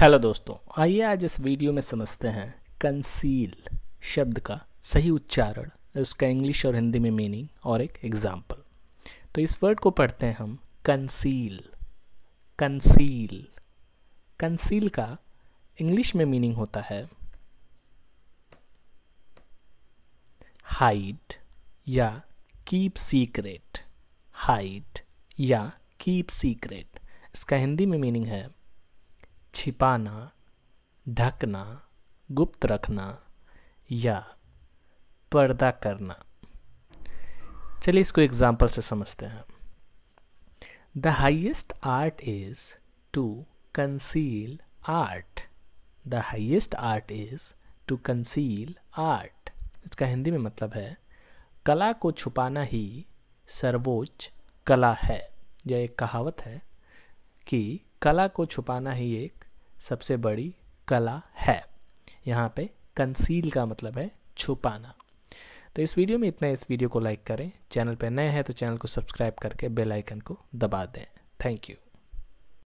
hello दोस्तों आइए आज इस वीडियो में समझते हैं कंसील शब्द का सही उच्चारण उसका इंग्लिश और हिंदी में मीनिंग और एक एग्जाम्पल तो इस वर्ड को पढ़ते हैं हम कंसील कंसील कंसील का इंग्लिश में मीनिंग होता है हाइड या कीप सीक्रेट हाइड या कीप सीक्रेट इसका हिंदी में मीनिंग है छिपाना ढकना गुप्त रखना या पर्दा करना चलिए इसको एग्जाम्पल से समझते हैं the highest art is to conceal art the highest art is to conceal art इसका हिंदी में मतलब है कला को छुपाना ही सर्वोच्च कला है यह एक कहावत है कि कला को छुपाना ही एक सबसे बड़ी कला है यहाँ पे कंसील का मतलब है छुपाना तो इस वीडियो में इतना इस वीडियो को लाइक करें चैनल पर नए हैं तो चैनल को सब्सक्राइब करके बेल आइकन को दबा दें थैंक यू